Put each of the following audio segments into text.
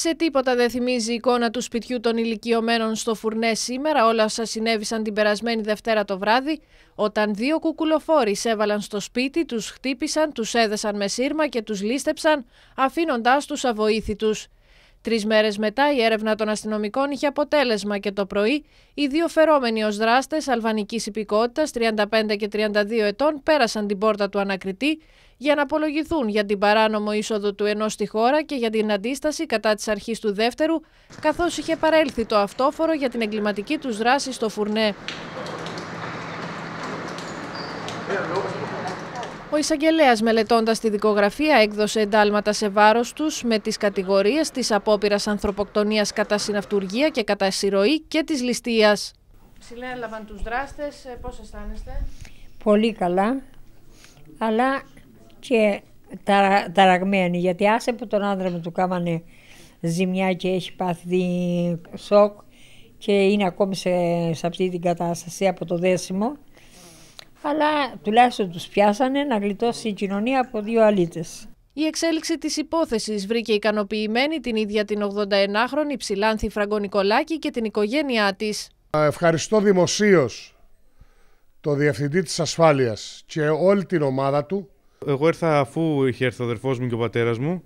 Σε τίποτα δεν θυμίζει η εικόνα του σπιτιού των ηλικιωμένων στο Φουρνέ σήμερα, όλα όσα συνέβησαν την περασμένη Δευτέρα το βράδυ, όταν δύο κουκουλοφόροι έβαλαν στο σπίτι, τους χτύπησαν, τους έδεσαν με σύρμα και τους λίστεψαν, αφήνοντάς τους αβοήθητους. Τρεις μέρες μετά, η έρευνα των αστυνομικών είχε αποτέλεσμα και το πρωί οι δύο φερόμενοι ως δράστες αλβανικής υπηκότητας 35 και 32 ετών, πέρασαν την πόρτα του ανακριτή για να απολογηθούν για την παράνομο είσοδο του ενός στη χώρα και για την αντίσταση κατά της αρχής του δεύτερου, καθώς είχε παρέλθει το αυτόφορο για την εγκληματική τους δράση στο Φουρνέ. Ε, ο εισαγγελέας, μελετώντας τη δικογραφία, έκδωσε εντάλματα σε βάρος τους με τις κατηγορίες της απόπειρας ανθρωποκτονίας κατά συναυτουργία και κατά συρροή και της ληστείας. Συνέλαβαν τους δράστες. Ε, Πώς αισθάνεστε, Πολύ καλά, αλλά και ταραγμένοι. Γιατί άσε που τον άντρα μου του κάμανε ζημιά και έχει πάθει σοκ και είναι ακόμη σε, σε αυτή την κατάσταση από το δέσιμο αλλά τουλάχιστον τους πιάσανε να γλιτώσει η κοινωνία από δύο αλήτες. Η εξέλιξη της υπόθεσης βρήκε ικανοποιημένη την ίδια την 81χρονη Ψηλάνθη Φραγκονικολάκη και την οικογένειά της. Ευχαριστώ δημοσίως το Διευθυντή της Ασφάλειας και όλη την ομάδα του. Εγώ ήρθα αφού είχε έρθει ο αδερφός μου και ο πατέρας μου.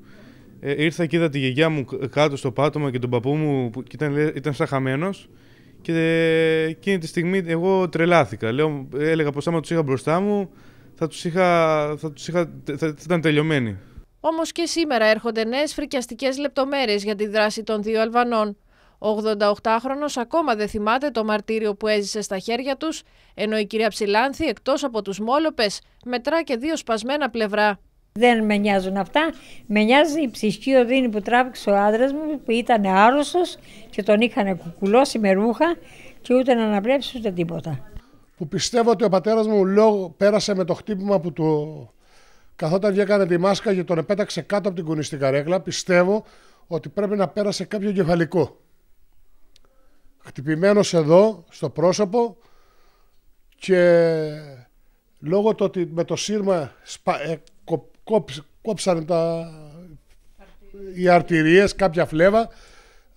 Ε, ήρθα και είδα τη γιαγιά μου κάτω στο πάτωμα και τον παππού μου που ήταν, ήταν σαν χαμένος. Και εκείνη τη στιγμή εγώ τρελάθηκα. Λέω, έλεγα πως άμα τους είχα μπροστά μου, θα τους είχα, θα τους είχα, θα, θα ήταν τελειωμένοι. Όμως και σήμερα έρχονται νέες φρικιαστικές λεπτομέρειες για τη δράση των δύο Αλβανών. Ο 88χρονος ακόμα δεν θυμάται το μαρτύριο που έζησε στα χέρια τους, ενώ η κυρία Ψηλάνθη εκτός από τους μόλοπες μετρά και δύο σπασμένα πλευρά. Δεν με νοιάζουν αυτά. Με νοιάζει η ψυχή οδύνη που τράβηξε ο άντρας μου που ήταν άρρωστος και τον είχαν κουκουλώσει με ρούχα και ούτε να αναπνεύσει ούτε τίποτα. Που πιστεύω ότι ο πατέρας μου λόγω πέρασε με το χτύπημα που του καθόταν βγήκανε τη μάσκα και τον επέταξε κάτω από την κουνιστή καρέκλα. Πιστεύω ότι πρέπει να πέρασε κάποιο κεφαλικό. Χτυπημένος εδώ, στο πρόσωπο και λόγω του ότι με το σύρμα ε, κόψ, κόψανε τα, οι αρτηρίες, κάποια φλέβα.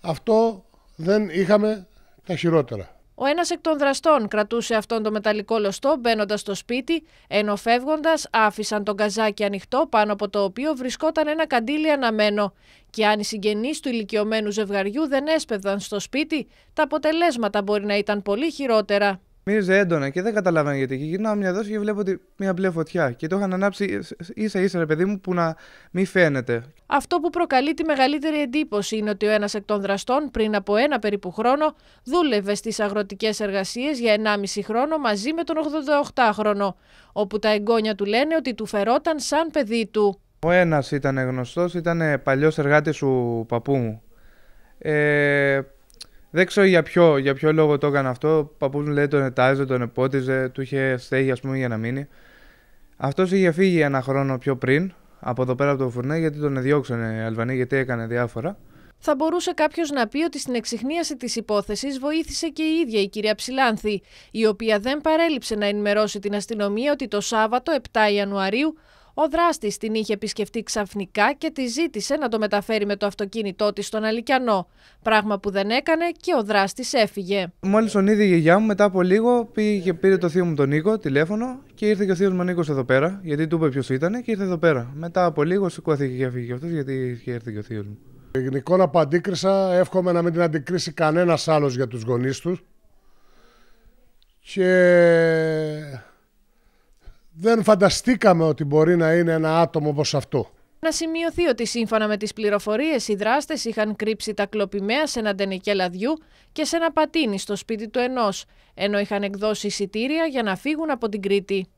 Αυτό δεν είχαμε τα χειρότερα. Ο ένας εκ των δραστών κρατούσε αυτόν το μεταλλικό λωστό μπαίνοντας στο σπίτι, ενώ φεύγοντας άφησαν τον καζάκι ανοιχτό πάνω από το οποίο βρισκόταν ένα καντήλι αναμένο. Και αν οι συγγενείς του ηλικιωμένου ζευγαριού δεν έσπευδαν στο σπίτι, τα αποτελέσματα μπορεί να ήταν πολύ χειρότερα. Μύριζε έντονα και δεν καταλάβαινα γιατί. Και γυρνάω μια δόση και βλέπω ότι μια μπλε φωτιά. Και το είχαν ανάψει ίσα ίσα, ρε παιδί μου, που να μη φαίνεται. Αυτό που προκαλεί τη μεγαλύτερη εντύπωση είναι ότι ο ένας εκ των δραστών πριν από ένα περίπου χρόνο δούλευε στις αγροτικές εργασίες για 1,5 χρόνο μαζί με τον 88χρονο. Όπου τα εγγόνια του λένε ότι του φερόταν σαν παιδί του. Ο ένας ήταν γνωστό, ήταν παλιός εργάτης του παππού μου. Ε, δεν ξέρω για ποιο, για ποιο λόγο το έκανε αυτό. Ο παππούς μου λέει τον ετάζε, τον επότιζε, του είχε στέγη ας πούμε για να μείνει. Αυτός είχε φύγει ένα χρόνο πιο πριν από εδώ πέρα από το Φουρνέ γιατί τον διώξανε οι Αλβανοί, γιατί έκανε διάφορα. Θα μπορούσε κάποιος να πει ότι στην εξυχνίαση της υπόθεσης βοήθησε και η ίδια η κυρία Ψηλάνθη, η οποία δεν παρέλειψε να ενημερώσει την αστυνομία ότι το Σάββατο 7 Ιανουαρίου ο δράστης την είχε επισκεφτεί ξαφνικά και τη ζήτησε να το μεταφέρει με το αυτοκίνητό της στον Αλικιανό. Πράγμα που δεν έκανε και ο δράστης έφυγε. Μόλις τον είδε η γιαγιά μου, μετά από λίγο πήγε πήρε το θείο μου τον Νίκο τηλέφωνο και ήρθε και ο θείος μου Νίκο εδώ πέρα, γιατί του είπε ποιος ήταν και ήρθε εδώ πέρα. Μετά από λίγο σηκώθηκε και έφυγε αυτός, γιατί είχε έρθει και ο θείος μου. Την εικόνα που αντίκρισα, εύχομαι να μην την αντικρίσει κανένας άλλος για τους γονείς τους. Και δεν φανταστήκαμε ότι μπορεί να είναι ένα άτομο όπως αυτό. Να σημειωθεί ότι σύμφωνα με τις πληροφορίες οι δράστες είχαν κρύψει τα κλοπημαία σε ένα τενικέ λαδιού και σε ένα πατίνι στο σπίτι του ενός, ενώ είχαν εκδώσει εισιτήρια για να φύγουν από την Κρήτη.